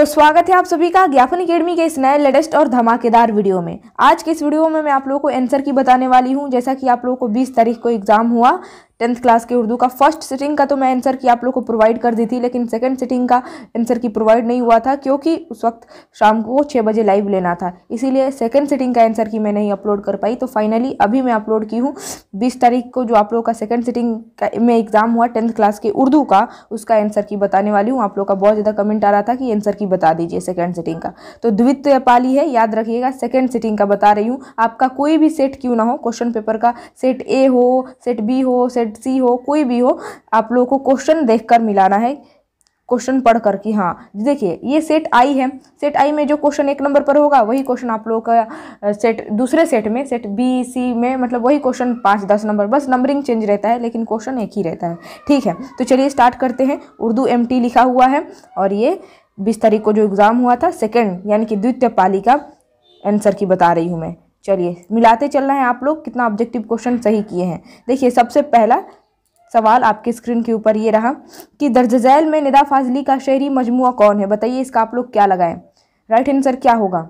तो स्वागत है आप सभी का ज्ञापन अकेडमी के इस नए लेटेस्ट और धमाकेदार वीडियो में आज के इस वीडियो में मैं आप लोगों को आंसर की बताने वाली हूं जैसा कि आप लोगों को 20 तारीख को एग्ज़ाम हुआ टेंथ क्लास की उर्दू का फर्स्ट सिटिंग का तो मैं आंसर की आप लोग को प्रोवाइड कर दी थी लेकिन सेकेंड सिटिंग का आंसर की प्रोवाइड नहीं हुआ था क्योंकि उस वक्त शाम को छः बजे लाइव लेना था इसीलिए सेकेंड सिटिंग का आंसर की मैं नहीं अपलोड कर पाई तो फाइनली अभी मैं अपलोड की हूँ बीस तारीख को जो आप लोग का सेकेंड सिटिंग में एग्ज़ाम हुआ टेंथ क्लास के उर्दू का उसका आंसर की बताने वाली हूँ आप लोग का बहुत ज़्यादा कमेंट आ रहा था कि आंसर की बता दीजिए सेकेंड सिटिंग का तो द्वितीय पाली है याद रखिएगा सेकेंड सिटिंग का बता रही हूँ आपका कोई भी सेट क्यों ना हो क्वेश्चन पेपर का सेट ए हो सेट बी हो सेट जेड सी हो कोई भी हो आप लोगों को क्वेश्चन देखकर मिलाना है क्वेश्चन पढ़ कर कि हाँ देखिए ये सेट आई है सेट आई में जो क्वेश्चन एक नंबर पर होगा वही क्वेश्चन आप लोगों का सेट दूसरे सेट में सेट बी सी में मतलब वही क्वेश्चन पाँच दस नंबर बस नंबरिंग चेंज रहता है लेकिन क्वेश्चन एक ही रहता है ठीक है तो चलिए स्टार्ट करते हैं उर्दू एम लिखा हुआ है और ये बीस तारीख को जो एग्ज़ाम हुआ था सेकेंड यानी कि द्वितीय पाली का आंसर की बता रही हूँ मैं चलिए मिलाते चल रहे हैं आप लोग कितना ऑब्जेक्टिव क्वेश्चन सही किए हैं देखिए सबसे पहला सवाल आपके स्क्रीन के ऊपर ये रहा कि दर्जैल में निदा फाजली का शहरी मजमू कौन है बताइए इसका आप लोग क्या लगाएं राइट आंसर क्या होगा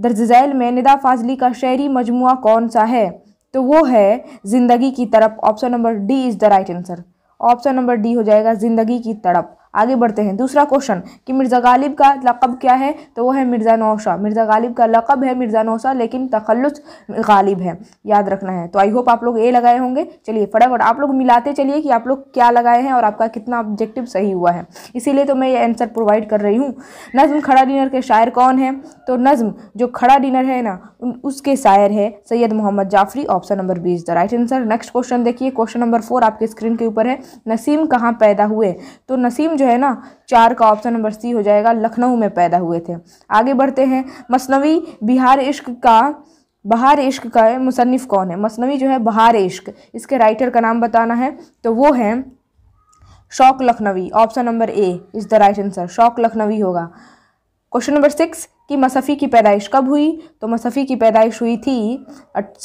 दर्जैल में निदा फाजली का शहरी मजमू कौन सा है तो वो है ज़िंदगी की तरफ option number D is the right answer option number D हो जाएगा ज़िंदगी की तड़प आगे बढ़ते हैं दूसरा क्वेश्चन कि मिर्ज़ा गालिब का लक़ब क्या है तो वो है मिर्ज़ा नौशा मिर्ज़ा गालिब का लक़ब है मिर्ज़ा नौशा लेकिन तखलुस गालिब है याद रखना है तो आई होप आप लोग ए लगाए होंगे चलिए फटाफट आप लोग मिलाते चलिए कि आप लोग क्या लगाए हैं और आपका कितना ऑब्जेक्टिव सही हुआ है इसीलिए तो मैं ये आंसर प्रोवाइड कर रही हूँ नज़म खड़ा डिनर के शायर कौन है तो नज़म जो खड़ा डिनर है ना उसके शायर है Syed Mohammad Jafri option number B is the right answer next question देखिए क्वेश्चन नंबर फोर आपके स्क्रीन के ऊपर है नसीम कहाँ पैदा हुए तो नसीम जो है ना चार का ऑप्शन नंबर सी हो जाएगा लखनऊ में पैदा हुए थे आगे बढ़ते हैं मसनवी बिहार इश्क का बहार इश्क का मुसनफ़ कौन है मसनवी जो है बहार इश्क इसके राइटर का नाम बताना है तो वो है Shauq Lakhnavi option number A is the right answer Shauq Lakhnavi होगा क्वेश्चन नंबर सिक्स कि मसफ़ी की पैदाइश कब हुई तो मसफ़ी की पैदाइश हुई थी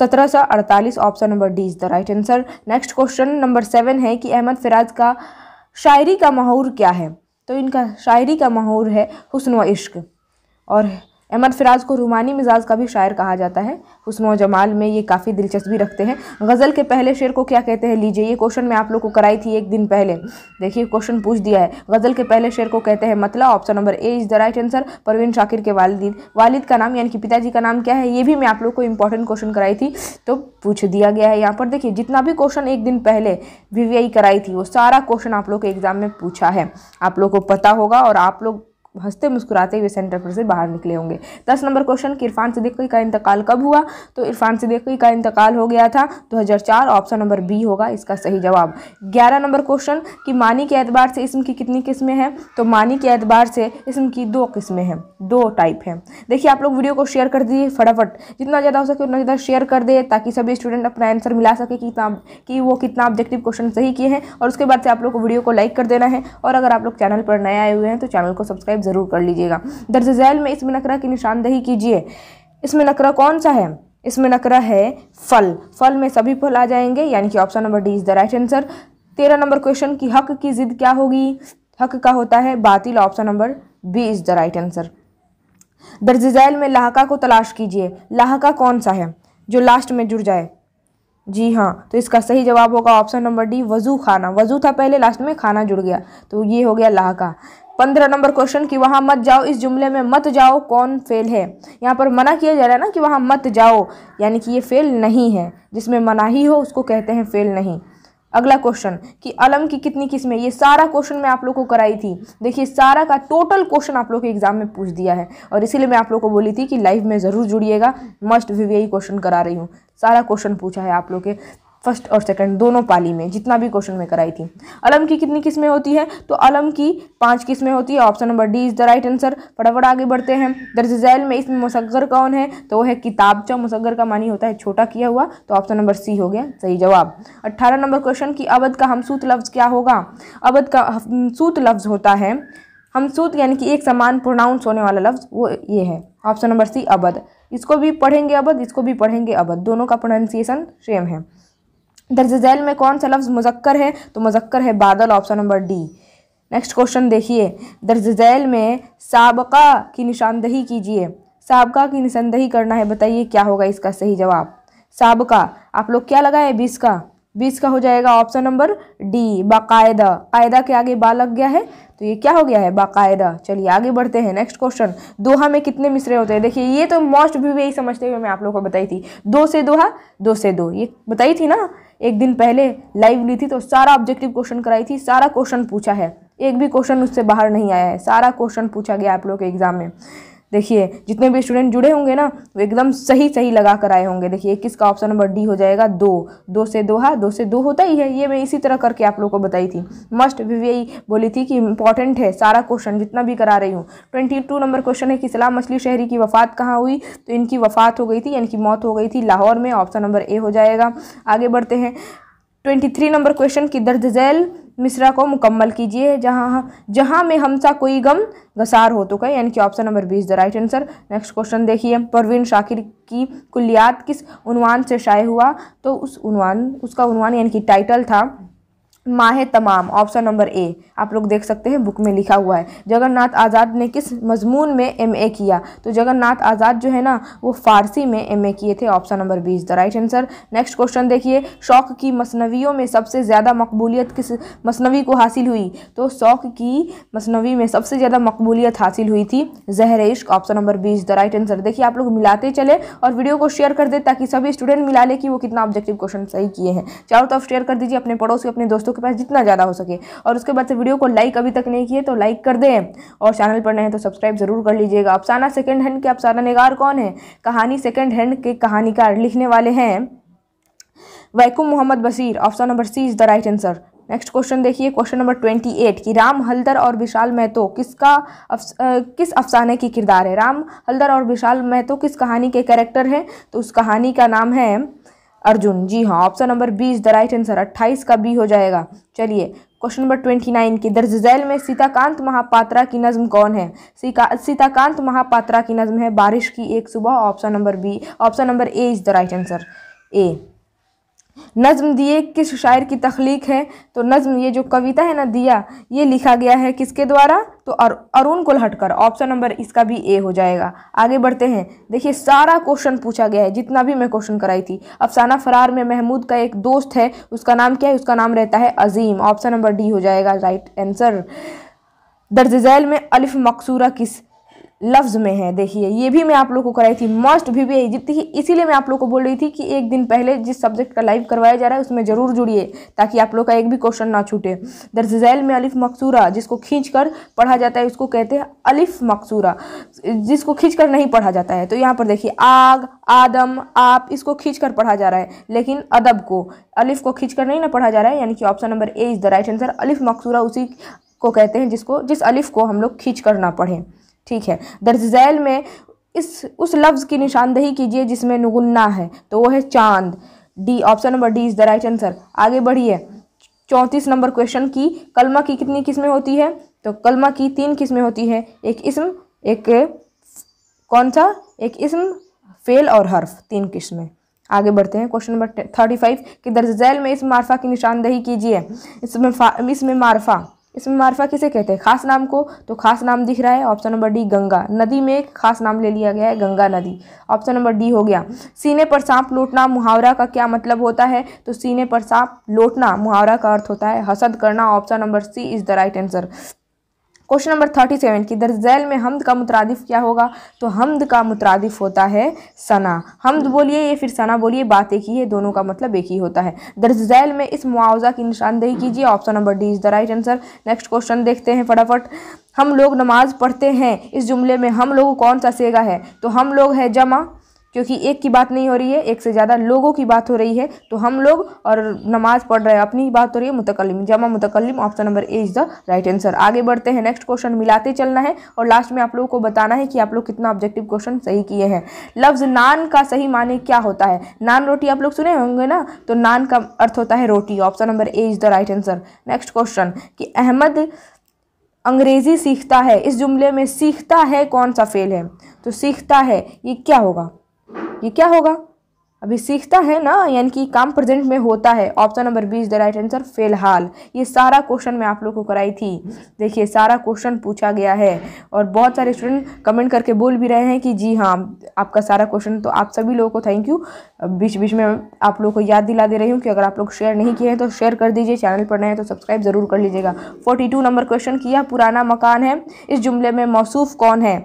सत्रह सौ अड़तालीस option number D is the right answer next question number seven है कि अहमद फिराज का शायरी का माहौर क्या है तो इनका शायरी का माहौर है हुसन व इश्क और अहमद फ़िराज को रूमानी मिजाज का भी शायर कहा जाता है उसमो व जमाल में ये काफ़ी दिलचस्पी रखते हैं गज़ल के पहले शेर को क्या कहते हैं लीजिए ये क्वेश्चन मैं आप लोग को कराई थी एक दिन पहले देखिए क्वेश्चन पूछ दिया है गज़ल के पहले शेर को कहते हैं मतलब option number A is the right answer Parveen Shakir के वालद वालिद का नाम यानी कि पिताजी का नाम क्या है ये भी मैं आप लोग को इंपॉर्टेंट क्वेश्चन कराई थी तो पूछ दिया गया है यहाँ पर देखिए जितना भी क्वेश्चन एक दिन पहले वी कराई थी वो सारा क्वेश्चन आप लोग के एग्ज़ाम में पूछा है आप लोग को पता होगा और आप लोग हंसते मुस्कुराते हुए सेंटर पर से बाहर निकले होंगे दस नंबर क्वेश्चन कि इरफान सिद्दीकी का इंतकाल कब हुआ तो इरफान सिद्दीकी का इंतकाल हो गया था 2004 ऑप्शन नंबर बी होगा इसका सही जवाब ग्यारह नंबर क्वेश्चन कि मानी के एतबार से इसम की कितनी किस्में हैं तो मानी के एतबार से इसम की दो किस्में हैं दो टाइप हैं देखिए आप लोग वीडियो को शेयर कर दीजिए फटाफट जितना ज़्यादा हो सके उतना ज़्यादा शेयर कर दे ताकि सभी स्टूडेंट अपना आंसर मिला सके कि इतना कि वो कितना ऑब्जेक्टिव क्वेश्चन सही किए हैं और उसके बाद से आप लोग को वीडियो को लाइक कर देना है और अगर आप लोग चैनल पर नए आए हुए हैं तो चैनल को सब्सक्राइब ज़रूर कर लीजिएगा दर्ज झैल में इसमें नकरा की निशानदही कीजिए इसमें नकरा कौन सा है इसमें नकरा है फल फल में सभी फल आ जाएंगे यानी कि option number D is the right answer तेरह नंबर क्वेश्चन की हक की ज़िद क्या होगी हक का होता है बातिल option number B is the right answer दर्ज झैल में लाहका को तलाश कीजिए लाहका कौन सा है जो लास्ट में जुड़ जाए जी हाँ तो इसका सही जवाब होगा ऑप्शन नंबर डी वज़ू खाना वज़ू था पहले लास्ट में खाना जुड़ गया तो ये हो गया लाहका पंद्रह नंबर क्वेश्चन कि वहाँ मत जाओ इस जुमले में मत जाओ कौन फेल है यहाँ पर मना किया जा रहा है ना कि वहाँ मत जाओ यानी कि ये फेल नहीं है जिसमें मनाही हो उसको कहते हैं फेल नहीं अगला क्वेश्चन कि अलम की कितनी किस्में ये सारा क्वेश्चन मैं आप लोग को कराई थी देखिए सारा का टोटल क्वेश्चन आप लोग के एग्जाम में पूछ दिया है और इसीलिए मैं आप लोग को बोली थी कि लाइव में ज़रूर जुड़िएगा मस्ट वी क्वेश्चन करा रही हूँ सारा क्वेश्चन पूछा है आप लोग के फर्स्ट और सेकंड दोनों पाली में जितना भी क्वेश्चन में कराई थी अलम की कितनी किस्में होती है तो अलम की पांच किस्में होती है option number D is the right answer फटाफट आगे बढ़ते हैं दर्ज जैल में इसमें मुसगर कौन है तो वो है किताबचा मुसगर का मानी होता है छोटा किया हुआ तो ऑप्शन नंबर सी हो गया सही जवाब अट्ठारह नंबर क्वेश्चन की अवध का हमसूत लफ्ज़ क्या होगा अवध का हमसूत लफ्ज़ होता है हमसूत यानी कि एक समान प्रोनाउंस होने वाला लफ्ज़ वो ये है ऑप्शन नंबर सी अवध इसको भी पढ़ेंगे अवध इसको भी पढ़ेंगे अवध दोनों का प्रोनाउंसिएशन सेम है दर्ज झैल में कौन सा लफ्ज़ मुजक्कर है तो मुजक्कर है बादल option number D next question देखिए दर्ज झैल में सबका की निशानदही कीजिए सबका की निशानदही करना है बताइए क्या होगा इसका सही जवाब सबका आप लोग क्या लगाए बीस का बीस का हो जाएगा ऑप्शन नंबर डी बाकायदा कायदा के आगे बा लग गया है तो ये क्या हो गया है बाकायदा चलिए आगे बढ़ते हैं नेक्स्ट क्वेश्चन दोहा में कितने मिसरे होते हैं देखिए ये तो मोस्ट भी यही समझते हुए मैं आप लोगों को बताई थी दो से दोहा दो से दो ये बताई थी ना एक दिन पहले लाइव ली थी तो सारा ऑब्जेक्टिव क्वेश्चन कराई थी सारा क्वेश्चन पूछा है एक भी क्वेश्चन उससे बाहर नहीं आया है सारा क्वेश्चन पूछा गया आप लोग के एग्ज़ाम में देखिए जितने भी स्टूडेंट जुड़े होंगे ना वो एकदम सही सही लगा कर आए होंगे देखिए किसका ऑप्शन नंबर डी हो जाएगा दो दो से दो है दो से दो होता ही है ये मैं इसी तरह करके आप लोग को बताई थी मस्ट वी बोली थी कि इंपॉर्टेंट है सारा क्वेश्चन जितना भी करा रही हूँ ट्वेंटी टू नंबर क्वेश्चन है कि सलाम मछली शहरी की वफात कहाँ हुई तो इनकी वफात हो गई थी इनकी मौत हो गई थी लाहौर में ऑप्शन नंबर ए हो जाएगा आगे बढ़ते हैं ट्वेंटी थ्री नंबर क्वेश्चन की दर्द जैल मिसरा को मुकम्मल कीजिए जहाँ जहाँ में हमसा कोई गम गसार हो तो कहे यानी कि option number B is the right answer next question देखिए परवीन शाकिर की कुलियात किस उनवान से शाये हुआ तो उस उनवान उसका उनवान यानी कि टाइटल था माह तमाम ऑप्शन नंबर ए आप लोग देख सकते हैं बुक में लिखा हुआ है जगन्नाथ आज़ाद ने किस मजमून में एम ए किया तो जगन्नाथ आज़ाद जो है ना वो फारसी में एम ए किए थे option number B is the right answer next question देखिए शौक की मसनवियों में सबसे ज़्यादा मकबूलियत किस मसनवी को हासिल हुई तो शौक की मसनवी में सबसे ज़्यादा मकबूलियत हासिल हुई थी जहर इश्क option number B is the right answer देखिए आप लोग मिलाते चले और वीडियो को शेयर कर दे ताकि सभी स्टूडेंट मिला ले कि वो कितना ऑब्जेक्टिव क्वेश्चन सही किए हैं चारों तरफ शेयर कर दीजिए अपने पड़ोसी अपने दोस्तों दोस्तों के पास जितना ज़्यादा हो सके और उसके बाद से वीडियो को लाइक अभी तक नहीं किए तो लाइक कर दें और चैनल पर नए तो सब्सक्राइब ज़रूर कर लीजिएगा अफसाना सेकेंड हैंड के अफसाना निगार कौन है कहानी सेकेंड हैंड के कहानीकार लिखने वाले हैं Vaikom Mohammad Basheer option number C is the right answer next question देखिए क्वेश्चन नंबर ट्वेंटी एट कि राम हल्दर और विशाल महतो किसका अफस, किस अफसाने की किरदार है राम हल्दर और विशाल महतो किस कहानी के कैरेक्टर हैं तो उस कहानी का नाम है अर्जुन जी हाँ option number B is the right answer अट्ठाईस का बी हो जाएगा चलिए क्वेश्चन नंबर ट्वेंटी नाइन की दर्ज जैल में सीताकांत महापात्रा की नज्म कौन है सीताकांत महापात्रा की नज्म है बारिश की एक सुबह option number B option number A is the right answer A नज़म दिए किस शायर की तख्लीक है तो नज़म ये जो कविता है ना दिया ये लिखा गया है किसके द्वारा तो अरुण को कर ऑप्शन नंबर इसका भी ए हो जाएगा आगे बढ़ते हैं देखिए सारा क्वेश्चन पूछा गया है जितना भी मैं क्वेश्चन कराई थी अफसाना फरार में महमूद का एक दोस्त है उसका नाम क्या है उसका नाम रहता है अजीम ऑप्शन नंबर डी हो जाएगा राइट आंसर दर्ज झैल में अलिफ मकसूरा किस लफ्ज़ में है देखिए ये भी मैं आप लोग को कराई थी मस्ट भी भी ही इसीलिए मैं आप लोग को बोल रही थी कि एक दिन पहले जिस सब्जेक्ट का लाइव करवाया जा रहा है उसमें ज़रूर जुड़िए ताकि आप लोग का एक भी क्वेश्चन ना छूटे दरअसल में अलिफ मकसूरा जिसको खींच कर पढ़ा जाता है उसको कहते हैं अलिफ मकसूरा जिसको खींच कर नहीं पढ़ा जाता है तो यहाँ पर देखिए आग आदम आप इसको खींच कर पढ़ा जा रहा है लेकिन अदब को अलिफ को खींच कर नहीं ना पढ़ा जा रहा है यानी कि option number A is the right answer अलिफ मकसूरा उसी को कहते हैं जिसको जिस अलिफ को हम लोग खींच कर ना पढ़ें ठीक है दर्ज झैल में इस उस लफ्ज़ की निशानदही कीजिए जिसमें नगुन्ना है तो वो है चांद D option number D is the right answer आगे बढ़िए चौंतीस नंबर क्वेश्चन की कलमा की कितनी किस्में होती है तो कलमा की तीन किस्में होती है एक इसम एक कौन सा एक इसम फेल और हर्फ तीन किस्में आगे बढ़ते हैं क्वेश्चन नंबर थर्टी फाइव कि दर्ज झैल में इस मारफा की निशानदही कीजिए इसमें इसमें मारफा इसमें मारफा किसे कहते हैं खास नाम को तो खास नाम दिख रहा है ऑप्शन नंबर डी गंगा नदी में एक खास नाम ले लिया गया है गंगा नदी ऑप्शन नंबर डी हो गया सीने पर सांप लौटना मुहावरा का क्या मतलब होता है तो सीने पर सांप लौटना मुहावरा का अर्थ होता है हसद करना option number C is the right answer question number thirty seven की दर्जैल में हमद का मुतरदिफ क्या होगा तो हमद का मुतरदिफ होता है सना हमद बोलिए ये फिर सना बोलिए बात एक ही है दोनों का मतलब एक ही होता है दर्जैल में इस मुआवजा की निशानदेही कीजिए option number D is the right answer next question देखते हैं फटाफट हम लोग नमाज पढ़ते हैं इस जुमले में हम लोग कौन सा सेगा है तो हम लोग है जमा क्योंकि एक की बात नहीं हो रही है एक से ज़्यादा लोगों की बात हो रही है तो हम लोग और नमाज पढ़ रहे हैं अपनी बात हो रही है मुतकलम जमा मुतकलम option number A is the right answer आगे बढ़ते हैं नेक्स्ट क्वेश्चन मिलाते चलना है और लास्ट में आप लोगों को बताना है कि आप लोग कितना ऑब्जेक्टिव क्वेश्चन सही किए हैं लफ्ज़ नान का सही माने क्या होता है नान रोटी आप लोग सुने होंगे ना तो नान का अर्थ होता है रोटी option number A is the right answer next question कि अहमद अंग्रेज़ी सीखता है इस जुमले में सीखता है कौन सा फेल है तो सीखता है ये क्या होगा ये क्या होगा अभी सीखता है ना यानी कि काम प्रेजेंट में होता है option number B is the right answer फिलहाल ये सारा क्वेश्चन मैं आप लोग को कराई थी देखिए सारा क्वेश्चन पूछा गया है और बहुत सारे स्टूडेंट कमेंट करके बोल भी रहे हैं कि जी हाँ आपका सारा क्वेश्चन तो आप सभी लोगों को थैंक यू बीच बीच में आप लोगों को याद दिला दे रही हूँ कि अगर आप लोग शेयर नहीं किए हैं तो शेयर कर दीजिए चैनल पर नए हैं तो सब्सक्राइब ज़रूर कर लीजिएगा फोर्टी नंबर क्वेश्चन किया पुराना मकान है इस जुमले में मौसूफ़ कौन है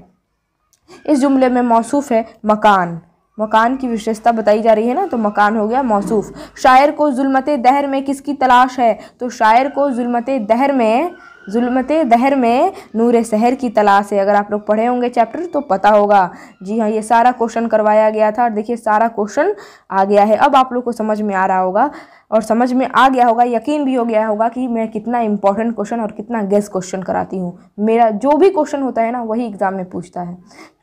इस जुमले में मौसूफ़ है मकान मकान की विशेषता बताई जा रही है ना तो मकान हो गया मौसूफ शायर को जुलमत दहर में किसकी तलाश है तो शायर को जुलमत दहर में जुलमत दहर में नूर शहर की तलाश है अगर आप लोग पढ़े होंगे चैप्टर तो पता होगा जी हाँ ये सारा क्वेश्चन करवाया गया था और देखिए सारा क्वेश्चन आ गया है अब आप लोग को समझ में आ रहा होगा और समझ में आ गया होगा यकीन भी हो गया होगा कि मैं कितना इंपॉर्टेंट क्वेश्चन और कितना गेस्ट क्वेश्चन कराती हूँ मेरा जो भी क्वेश्चन होता है ना वही एग्ज़ाम में पूछता है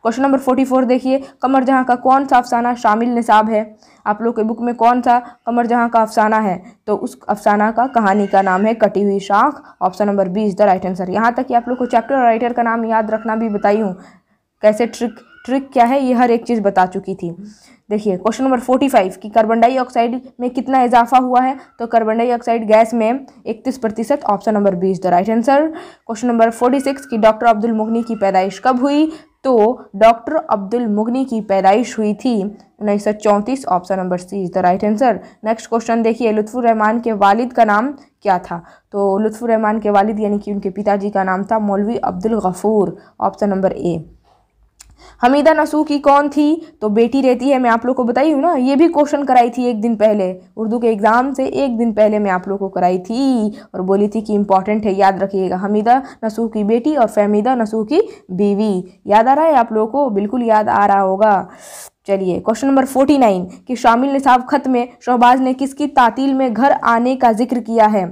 क्वेश्चन नंबर फोर्टी फोर देखिए कमर जहाँ का कौन सा अफसाना शामिल निसाब है आप लोग के बुक में कौन सा कमर जहाँ का अफसाना है तो उस अफसाना का कहानी का नाम है कटी हुई शाख option number B is the right answer यहाँ तक कि आप लोग को चैप्टर और राइटर का नाम याद रखना भी बताई हूँ कैसे ट्रिक ट्रिक क्या है ये हर एक चीज़ बता चुकी थी देखिए क्वेश्चन नंबर फोर्टी फाइव कि कार्बन डाइऑक्साइड में कितना इजाफा हुआ है तो कार्बन डाइऑक्साइड गैस में इकतीस प्रतिशत option number B is the right answer question number forty six कि डॉक्टर अब्दुल मुगनी की पैदाइश कब हुई तो डॉक्टर अब्दुल मुगनी की पैदाइश हुई थी उन्नीस option number C is the right answer next question देखिए रहमान के वालिद का नाम क्या था तो रहमान के वालिद यानी कि उनके पिताजी का नाम था मौलवी Abdul Gafoor option number A Hamida नसू की कौन थी तो बेटी रहती है मैं आप लोग को बताई हूँ ना ये भी क्वेश्चन कराई थी एक दिन पहले उर्दू के एग्ज़ाम से एक दिन पहले मैं आप लोग को कराई थी और बोली थी कि इम्पॉर्टेंट है याद रखिएगा हमीदा नसू की बेटी और फहमीदा नसू की बीवी याद आ रहा है आप लोगों को बिल्कुल याद आ रहा होगा चलिए क्वेश्चन नंबर फोर्टी नाइन कि शामिल निसाब खत में शहबाज ने किसकी तातील में घर आने का जिक्र किया है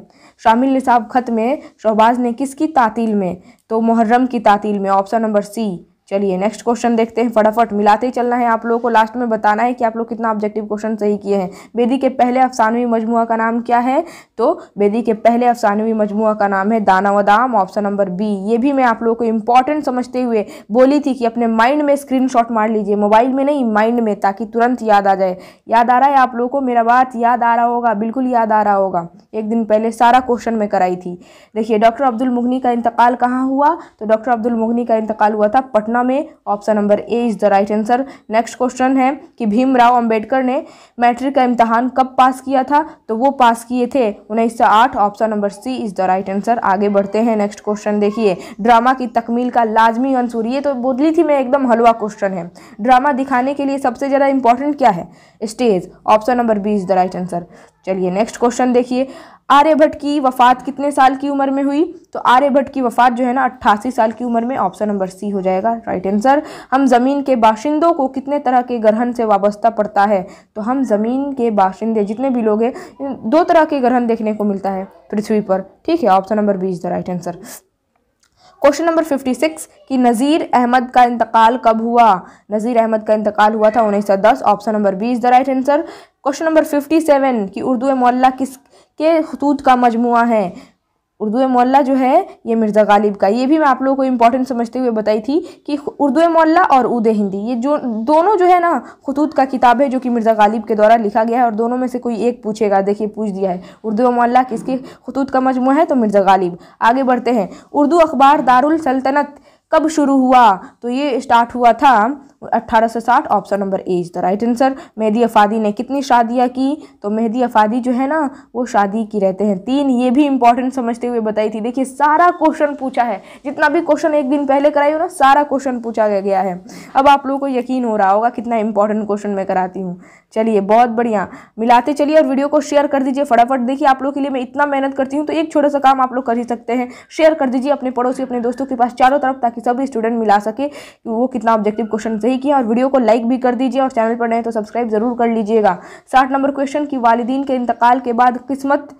शामिल निसाब खत में शहबाज ने किसकी तातील में तो मुहर्रम की तातील में ऑप्शन नंबर सी चलिए नेक्स्ट क्वेश्चन देखते हैं फटाफट मिलाते ही चलना है आप लोगों को लास्ट में बताना है कि आप लोग कितना ऑब्जेक्टिव क्वेश्चन सही किए हैं बेदी के पहले अफसानवी मजमू का नाम क्या है तो बेदी के पहले अफसानवी मजमू का नाम है दाना वदाम ऑप्शन नंबर बी ये भी मैं आप लोगों को इंपॉर्टेंट समझते हुए बोली थी कि अपने माइंड में स्क्रीन मार लीजिए मोबाइल में नहीं माइंड में ताकि तुरंत याद आ जाए याद आ रहा है आप लोगों को मेरा बात याद आ रहा होगा बिल्कुल याद आ रहा होगा एक दिन पहले सारा क्वेश्चन में कराई थी देखिए डॉक्टर अब्दुल मुगनी का इंतकाल कहाँ हुआ तो डॉक्टर अब्दुल मुगनी का इंतकाल हुआ था पटना घटना में option number A is the right answer next question है कि भीमराव अंबेडकर ने मैट्रिक का इम्तहान कब पास किया था तो वो पास किए थे उन्नीस सौ आठ option number C is the right answer आगे बढ़ते हैं नेक्स्ट क्वेश्चन देखिए ड्रामा की तकमील का लाजमी अंसूर ये तो बोली थी मैं एकदम हलवा क्वेश्चन है ड्रामा दिखाने के लिए सबसे ज़्यादा इंपॉर्टेंट क्या है stage option number B is the right answer चलिए नेक्स्ट क्वेश्चन देखिए आर्यभट्ट की वफ़ात कितने साल की उम्र में हुई तो आर्यभट्ट की वफ़ात जो है ना अट्ठासी साल की उम्र में ऑप्शन नंबर सी हो जाएगा राइट आंसर हम ज़मीन के बाशिंदों को कितने तरह के ग्रहण से वाबस्ता पड़ता है तो हम ज़मीन के बाशिंदे जितने भी लोग हैं दो तरह के ग्रहण देखने को मिलता है पृथ्वी पर ठीक है option number B is the right answer question number fifty six कि नज़ीर अहमद का इंतकाल कब हुआ नज़ीर अहमद का इंतकाल हुआ था उन्नीस सौ दस option number B is the right answer question number fifty seven कि उर्दू मोल्ला किस के खतूत का मजमू है उर्दू मोल्ला जो है ये मिर्ज़ा गालिब का ये भी मैं आप लोगों को इम्पोर्टेंट समझते हुए बताई थी कि उर्दू मोल्ला और उद हिंदी ये जो दोनों जो है ना खतूत का किताब है जो कि मिर्ज़ा गालिब के द्वारा लिखा गया है और दोनों में से कोई एक पूछेगा देखिए पूछ दिया है उर्दू मोल्ला किसके खतूत का मजमू है तो मिर्ज़ा गालिब आगे बढ़ते हैं उर्दू अखबार दारुलसल्तनत कब शुरू हुआ तो ये स्टार्ट हुआ था 1860 option number A is the right answer Mehdi Afadi ने कितनी शादियाँ की तो मेहदी अफादी जो है ना वो शादी की रहते हैं तीन ये भी इंपॉर्टेंट समझते हुए बताई थी देखिए सारा क्वेश्चन पूछा है जितना भी क्वेश्चन एक दिन पहले कराई हो ना सारा क्वेश्चन पूछा गया है अब आप लोगों को यकीन हो रहा होगा कितना इंपॉर्टेंट क्वेश्चन मैं कराती हूँ चलिए बहुत बढ़िया मिलाते चलिए और वीडियो को शेयर कर दीजिए फटाफट देखिए आप लोग के लिए मैं इतना मेहनत करती हूँ तो एक छोटा सा काम आप लोग कर ही सकते हैं शेयर कर दीजिए अपने पड़ोसी अपने दोस्तों के पास चारों तरफ ताकि सभी स्टूडेंट मिला सके कि वो कितना ऑब्जेक्टिव क्वेश्चन सही किया और वीडियो को लाइक भी कर दीजिए और चैनल पर नए तो सब्सक्राइब जरूर कर लीजिएगा साठ नंबर क्वेश्चन की वालदीन के इंतकाल के बाद किस्मत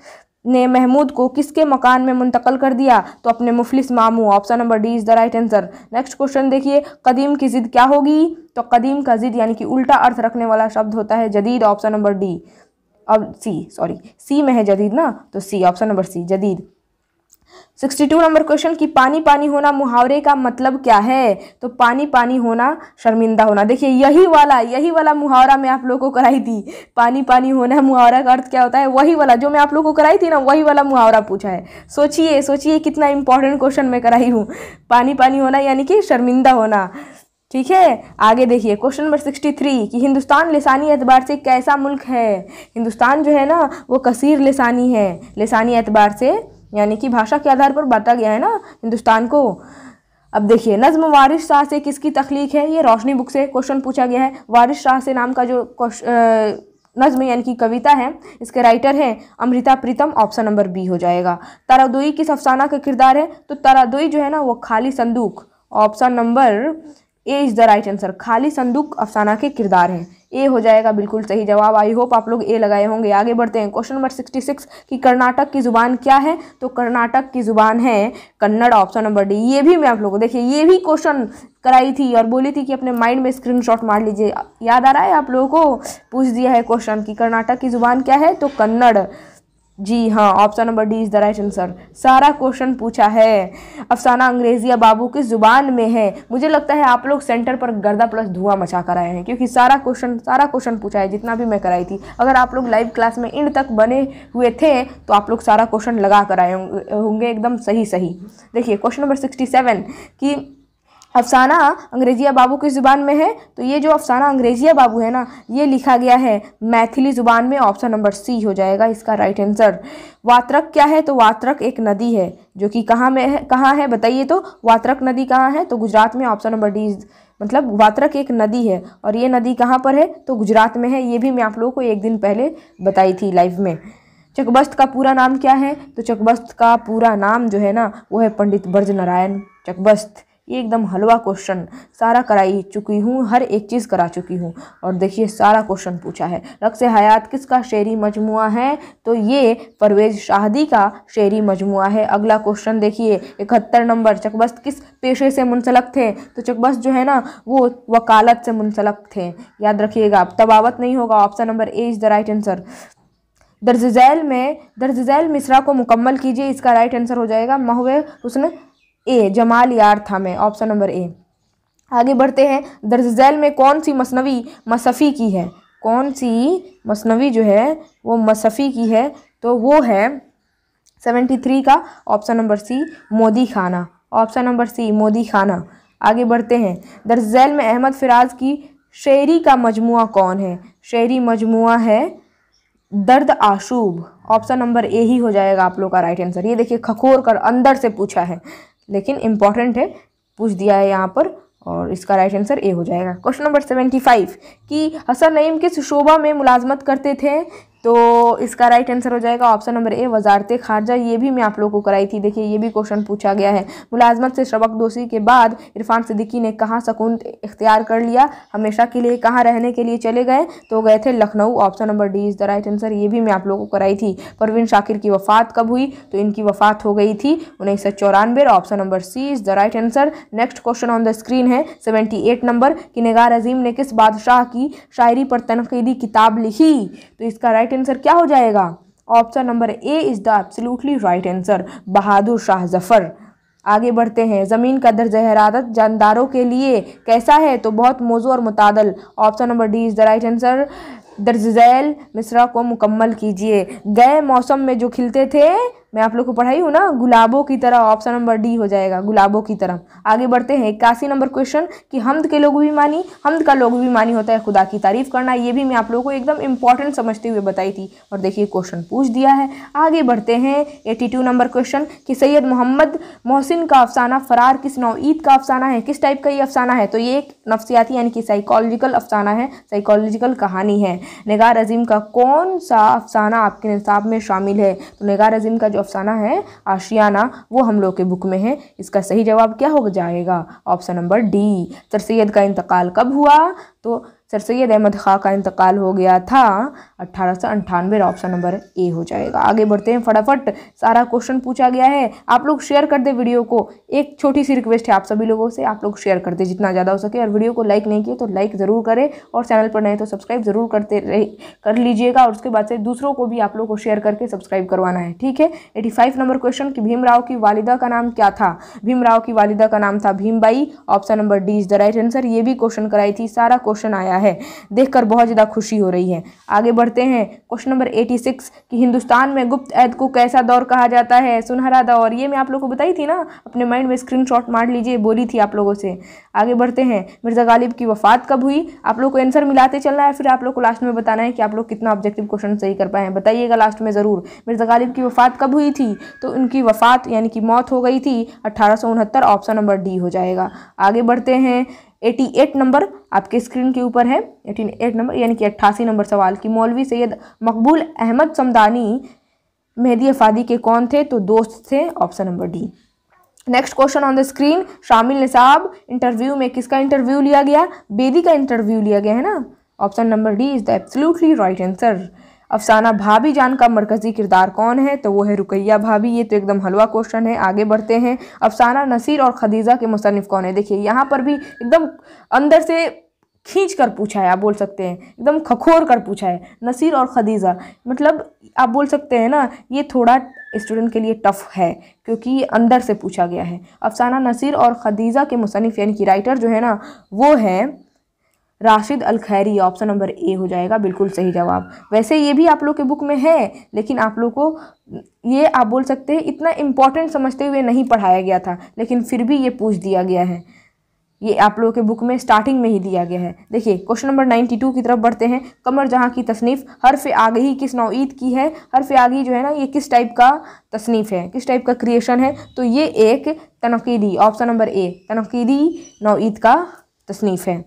ने महमूद को किसके मकान में मुंतकल कर दिया तो अपने मुफलिस मामू option number D is the right answer next question देखिए कदीम की ज़िद क्या होगी तो कदीम का ज़िद यानी कि उल्टा अर्थ रखने वाला शब्द होता है जदीद ऑप्शन नंबर डी अब सी सॉरी सी में है जदीद ना तो सी ऑप्शन नंबर सी जदीद सिक्सटी टू नंबर क्वेश्चन कि पानी पानी होना मुहावरे का मतलब क्या है तो पानी पानी होना शर्मिंदा होना देखिए यही वाला यही वाला मुहावरा मैं आप लोगों को कराई थी पानी पानी होना मुहावरा का अर्थ क्या होता है वही वाला जो मैं आप लोग को कराई थी ना वही वाला मुहावरा पूछा है सोचिए सोचिए कितना इंपॉर्टेंट क्वेश्चन मैं कराई हूँ पानी पानी होना यानी कि शर्मिंदा होना ठीक है आगे देखिए क्वेश्चन नंबर सिक्सटी थ्री कि हिंदुस्तान लेसानी एतबार से कैसा मुल्क है हिंदुस्तान जो है ना वो कसीर लेसानी है लेसानी एतबार से यानी कि भाषा के आधार पर बांटा गया है ना हिंदुस्तान को अब देखिए नज़म वारिश शाह से किसकी तख्लीक है ये रोशनी बुक से क्वेश्चन पूछा गया है वारिश शाह से नाम का जो नज़म यानी कि कविता है इसके राइटर हैं Amrita Pritam option number B हो जाएगा तारादोई किस अफसाना का किरदार है तो तारादोई जो है ना वो खाली संदूक option number A is the right answer खाली संदूक अफसाना के किरदार हैं ए हो जाएगा बिल्कुल सही जवाब आई होप आप लोग ए लगाए होंगे आगे बढ़ते हैं क्वेश्चन नंबर सिक्सटी सिक्स की कर्नाटक की ज़ुबान क्या है तो कर्नाटक की ज़ुबान है कन्नड़ ऑप्शन नंबर डी ये भी मैं आप लोगों को देखिए ये भी क्वेश्चन कराई थी और बोली थी कि अपने माइंड में स्क्रीनशॉट मार लीजिए याद आ रहा है आप लोगों को पूछ दिया है क्वेश्चन कि कर्नाटक की ज़ुबान क्या है तो कन्नड़ जी हाँ option number D is the right answer सारा क्वेश्चन पूछा है अफसाना अंग्रेजी या बाबू की ज़ुबान में है मुझे लगता है आप लोग सेंटर पर गर्दा प्लस धुआं मचा कर आए हैं क्योंकि सारा क्वेश्चन सारा क्वेश्चन पूछा है जितना भी मैं कराई थी अगर आप लोग लाइव क्लास में इंड तक बने हुए थे तो आप लोग सारा क्वेश्चन लगा कर आए होंगे एकदम सही सही देखिए क्वेश्चन नंबर सिक्सटी सेवन कि अफसाना अंग्रेजिया बाबू किस ज़ुबान में है तो ये जो अफसाना अंग्रेजिया बाबू है ना ये लिखा गया है मैथिली ज़ुबान में ऑप्शन नंबर सी हो जाएगा इसका राइट आंसर वात्रक क्या है तो वात्रक एक नदी है जो कि कहाँ में है कहाँ है बताइए तो वात्रक नदी कहाँ है तो गुजरात में ऑप्शन नंबर डी मतलब वात्रक एक नदी है और ये नदी कहाँ पर है तो गुजरात में है ये भी मैं आप लोगों को एक दिन पहले बताई थी लाइव में चकबस्त का पूरा नाम क्या है तो चकबस्त का पूरा नाम जो है ना वो है पंडित ब्रज नारायण चकबस्त ये एकदम हलवा क्वेश्चन सारा कराई चुकी हूँ हर एक चीज़ करा चुकी हूँ और देखिए सारा क्वेश्चन पूछा है रक्स हयात किसका शेरी मजमु है तो ये परवेज़ शाहदी का शेरी मजमु है अगला क्वेश्चन देखिए इकहत्तर नंबर चकबस्त किस पेशे से मुंसलक थे तो चकबस्त जो है ना वो वकालत से मुंसलक थे याद रखिएगा तबावत नहीं होगा option number A is the right answer झैल में दर्ज झैल मिसरा को मुकम्मल कीजिए इसका राइट आंसर हो जाएगा महवे हुसन ए जमाल यार था मैं ऑप्शन नंबर ए आगे बढ़ते हैं दर्ज झैल में कौन सी मसनवी मसफ़ी की है कौन सी मसनवी जो है वो मसफ़ी की है तो वो है सेवेंटी थ्री का ऑप्शन नंबर सी मोदी खाना ऑप्शन नंबर सी मोदी खाना आगे बढ़ते हैं दर्ज झैल में अहमद फिराज की शेरी का मजमु कौन है शेरी मजमु है दर्द आशूब ऑप्शन नंबर ए ही हो जाएगा आप लोग का राइट आंसर ये देखिए खखोर कर अंदर से पूछा है लेकिन इम्पॉर्टेंट है पूछ दिया है यहाँ पर और इसका राइट आंसर ए हो जाएगा क्वेश्चन नंबर सेवेंटी फाइव कि हसन नईम किस शोभा में मुलाजमत करते थे तो इसका राइट आंसर हो जाएगा ऑप्शन नंबर ए वजारत खारजा ये भी मैं आप लोगों को कराई थी देखिए ये भी क्वेश्चन पूछा गया है मुलाजमत से शबक दोषी के बाद इरफान सिद्दीकी ने कहाँ सकून इख्तियार कर लिया हमेशा के लिए कहाँ रहने के लिए चले गए तो गए थे Lucknow option number D is the right answer ये भी मैं आप लोगों को कराई थी परवीन शाकिर की वफ़ात कब हुई तो इनकी वफ़ात हो गई थी उन्नीस सौ चौरानवे option number C is the right answer next question on the screen है सेवेंटी एट नंबर कि नगार अजीम ने किस बादशाह की शायरी पर तनकीदी किताब लिखी तो इसका राइट राइट आंसर क्या हो जाएगा option number A is the absolutely right answer Bahadur Shah Zafar आगे बढ़ते हैं ज़मीन का दर्ज हरारत जानदारों के लिए कैसा है तो बहुत मौजू और मुतादल option number D is the right answer दर्ज मिसरा को मुकम्मल कीजिए गए मौसम में जो खिलते थे मैं आप लोग को पढ़ाई हूँ ना गुलाबों की तरह ऑप्शन नंबर डी हो जाएगा गुलाबों की तरह आगे बढ़ते हैं इक्यासी नंबर क्वेश्चन कि हमद के लोग भी मानी हमद का लोग भी मानी होता है खुदा की तारीफ करना ये भी मैं आप लोगों को एकदम इंपॉर्टेंट समझते हुए बताई थी और देखिए क्वेश्चन पूछ दिया है आगे बढ़ते हैं एटी टू नंबर क्वेश्चन कि सैयद मोहम्मद मोहसिन का अफसाना फरार किस नौईद का अफसाना है किस टाइप का ये अफसाना है तो ये एक नफसियाती यानी कि साइकोलॉजिकल अफसाना है साइकोलॉजिकल कहानी है नगार अजीम का कौन सा अफसाना आपके निसाब में शामिल है तो नगार अजीम का जो अफसाना है आशियाना वो हम लोग के बुक में है इसका सही जवाब क्या हो जाएगा option number D sir Syed का इंतकाल कब हुआ तो सर सैद अहमद खां का इंतकाल हो गया था अट्ठारह सौ अंठानवे ऑप्शन नंबर ए हो जाएगा आगे बढ़ते हैं फटाफट सारा क्वेश्चन पूछा गया है आप लोग शेयर कर दे वीडियो को एक छोटी सी रिक्वेस्ट है आप सभी लोगों से आप लोग शेयर कर दे जितना ज़्यादा हो सके और वीडियो को लाइक नहीं किया तो लाइक ज़रूर करें और चैनल पर नए तो सब्सक्राइब ज़रूर करते रहे कर लीजिएगा और उसके बाद से दूसरों को भी आप लोग को शेयर करके सब्सक्राइब करवाना है ठीक है एटी फाइव नंबर क्वेश्चन कि भीमराव की वालिदा का नाम क्या था भीमराव की वालिदा का नाम था Bhim option number D is the right answer ये भी क्वेश्चन कराई थी सारा क्वेश्चन आया है है देखकर बहुत ज़्यादा खुशी हो रही है आगे बढ़ते हैं क्वेश्चन नंबर एटी सिक्स कि हिंदुस्तान में गुप्त ऐद को कैसा दौर कहा जाता है सुनहरा दौर ये मैं आप लोगों को बताई थी ना अपने माइंड में स्क्रीन मार लीजिए बोली थी आप लोगों से आगे बढ़ते हैं मिर्ज़ा गालिब की वफात कब हुई आप लोग को आंसर मिलाते चलना है फिर आप लोग को लास्ट में बताना है कि आप लोग कितना ऑब्जेक्टिव क्वेश्चन सही कर पाए हैं बताइएगा लास्ट में ज़रूर मिर्ज़ा गालिब की वफात कब हुई थी तो उनकी वफात यानी कि मौत हो गई थी अट्ठारह ऑप्शन नंबर डी हो जाएगा आगे बढ़ते हैं एटी एट नंबर आपके स्क्रीन के ऊपर है एटी एट नंबर यानी कि अट्ठासी नंबर सवाल की मौलवी सैयद मकबूल अहमद समदानी मेहदी अफादी के कौन थे तो दोस्त थे option number D next question on the screen शामिल निसाब इंटरव्यू में किसका इंटरव्यू लिया गया बेदी का इंटरव्यू लिया गया है ना option number D is the absolutely right answer अफसाना भाभी जान का मरकजी किरदार कौन है तो वो है रुकैया भाभी ये तो एकदम हलवा क्वेश्चन है आगे बढ़ते हैं अफसाना नसीर और खदीजा के मुसनफ़ कौन है देखिए यहाँ पर भी एकदम अंदर से खींच कर पूछा है आप बोल सकते हैं एकदम खखोर कर पूछा है नसीर और खदीज़ा मतलब आप बोल सकते हैं ना ये थोड़ा स्टूडेंट के लिए टफ़ है क्योंकि अंदर से पूछा गया है अफसाना नसीर और खदीज़ा के मुसनफ़ यानी कि राइटर जो है ना वो है Rashid al Khairi option number A हो जाएगा बिल्कुल सही जवाब वैसे ये भी आप लोग के बुक में है लेकिन आप लोग को ये आप बोल सकते हैं इतना इम्पॉर्टेंट समझते हुए नहीं पढ़ाया गया था लेकिन फिर भी ये पूछ दिया गया है ये आप लोगों के बुक में स्टार्टिंग में ही दिया गया है देखिए क्वेश्चन नंबर नाइन्टी टू की तरफ बढ़ते हैं कमर जहाँ की तसनीफ़ हरफ आगही किस नौईद की है हरफ आगही जो है ना ये किस टाइप का तसनीफ़ है किस टाइप का क्रिएशन है तो ये एक तनकीदी ऑप्शन नंबर ए तनकीदी नौईद का तसनीफ़ है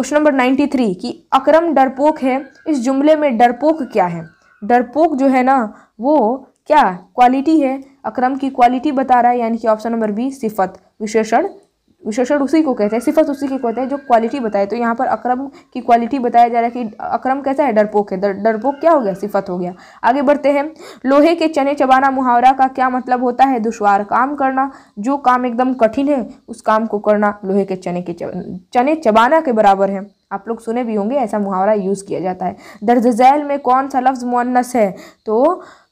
क्वेश्चन नंबर नाइन्टी थ्री कि अक्रम डरपोक है इस जुमले में डरपोक क्या है डरपोक जो है ना वो क्या क्वालिटी है अक्रम की क्वालिटी बता रहा है यानी कि ऑप्शन नंबर बी सिफत विशेषण विशेषण उसी को कहते हैं सिफत उसी की कहते हैं जो क्वालिटी बताए तो यहाँ पर अक्रम की क्वालिटी बताया जा रहा है कि अक्रम कैसा है डरपोक है डरपोक क्या हो गया सिफत हो गया आगे बढ़ते हैं लोहे के चने चबाना मुहावरा का क्या मतलब होता है दुशवार काम करना जो काम एकदम कठिन है उस काम को करना लोहे के चने के चने चबाना के बराबर है आप लोग सुने भी होंगे ऐसा मुहावरा यूज़ किया जाता है दर्ज में कौन सा लफ्ज़ मुन्नस है तो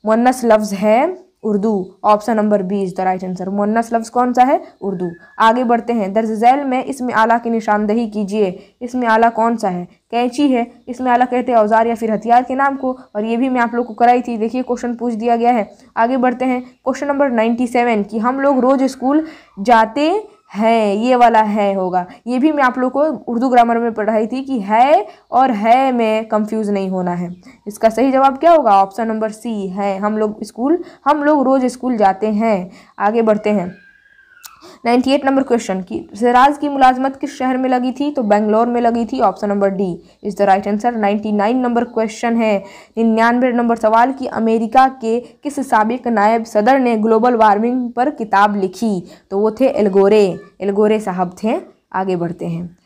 मुन्नस लफ्ज़ है Urdu option number B is the right answer मुन्नस लफ्ज़ कौन सा है उर्दू आगे बढ़ते हैं दर्ज झैल में इसमें आला की निशानदही कीजिए इसमें आला कौन सा है कैंची है इसमें आला कहते हैं औजार या फिर हथियार के नाम को और ये भी मैं आप लोग को कराई थी देखिए क्वेश्चन पूछ दिया गया है आगे बढ़ते हैं क्वेश्चन नंबर नाइन्टी सेवन कि हम लोग रोज़ स्कूल जाते है ये वाला है होगा ये भी मैं आप लोग को उर्दू ग्रामर में पढ़ाई थी कि है और है में कंफ्यूज नहीं होना है इसका सही जवाब क्या होगा ऑप्शन नंबर सी है हम लोग स्कूल हम लोग रोज़ स्कूल जाते हैं आगे बढ़ते हैं नाइन्टी एट नंबर क्वेश्चन की सिराज की मुलाजमत किस शहर में लगी थी तो बेंगलोर में लगी थी option number D is the right answer ninety nine number question है निन्यानवे नंबर सवाल कि अमेरिका के किस सबक नायब सदर ने ग्लोबल वार्मिंग पर किताब लिखी तो वो थे एलगोरे एलगोरे साहब थे आगे बढ़ते हैं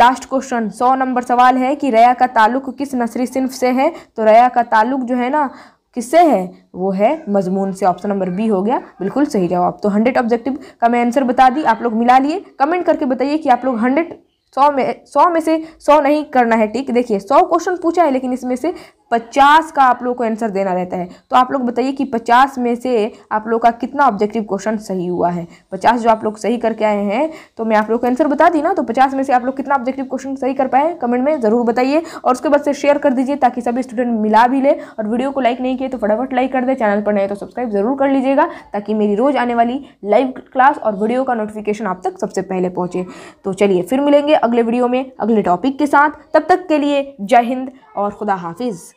लास्ट क्वेश्चन सौ नंबर सवाल है कि रया का ताल्लुक किस नसरी सिंफ से है तो रया का ताल्लुक जो है ना किससे है वो है मजमून से ऑप्शन नंबर बी हो गया बिल्कुल सही जवाब तो हंड्रेड ऑब्जेक्टिव का मैं आंसर बता दी आप लोग मिला लिए कमेंट करके बताइए कि आप लोग हंड्रेड सौ में सौ में से सौ नहीं करना है ठीक देखिए सौ क्वेश्चन पूछा है लेकिन इसमें से पचास का आप लोग को आंसर देना रहता है तो आप लोग बताइए कि पचास में से आप लोग का कितना ऑब्जेक्टिव क्वेश्चन सही हुआ है पचास जो आप लोग सही करके आए हैं तो मैं आप लोग को आंसर बता दी ना तो पचास में से आप लोग कितना ऑब्जेक्टिव क्वेश्चन सही कर पाए कमेंट में ज़रूर बताइए और उसके बाद से शेयर कर दीजिए ताकि सभी स्टूडेंट मिला भी ले और वीडियो को लाइक नहीं किए तो फटाफट लाइक कर दे चैनल पर नए तो सब्सक्राइब जरूर कर लीजिएगा ताकि मेरी रोज़ आने वाली लाइव क्लास और वीडियो का नोटिफिकेशन आप तक सबसे पहले पहुँचे तो चलिए फिर मिलेंगे अगले वीडियो में अगले टॉपिक के साथ तब तक के लिए जय हिंद और खुदा हाफिज़